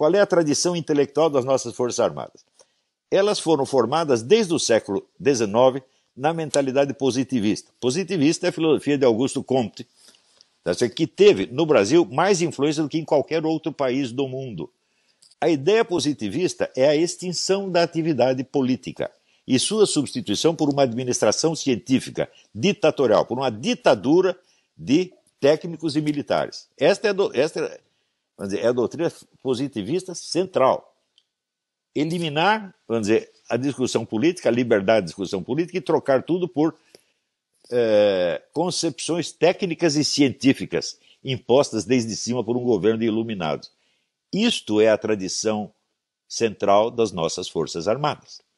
Qual é a tradição intelectual das nossas Forças Armadas? Elas foram formadas desde o século XIX na mentalidade positivista. Positivista é a filosofia de Augusto Comte, tá que teve no Brasil mais influência do que em qualquer outro país do mundo. A ideia positivista é a extinção da atividade política e sua substituição por uma administração científica ditatorial, por uma ditadura de técnicos e militares. Esta é, do, esta é vamos dizer, é a doutrina positivista central. Eliminar, vamos dizer, a discussão política, a liberdade de discussão política e trocar tudo por é, concepções técnicas e científicas impostas desde cima por um governo de iluminados. Isto é a tradição central das nossas Forças Armadas.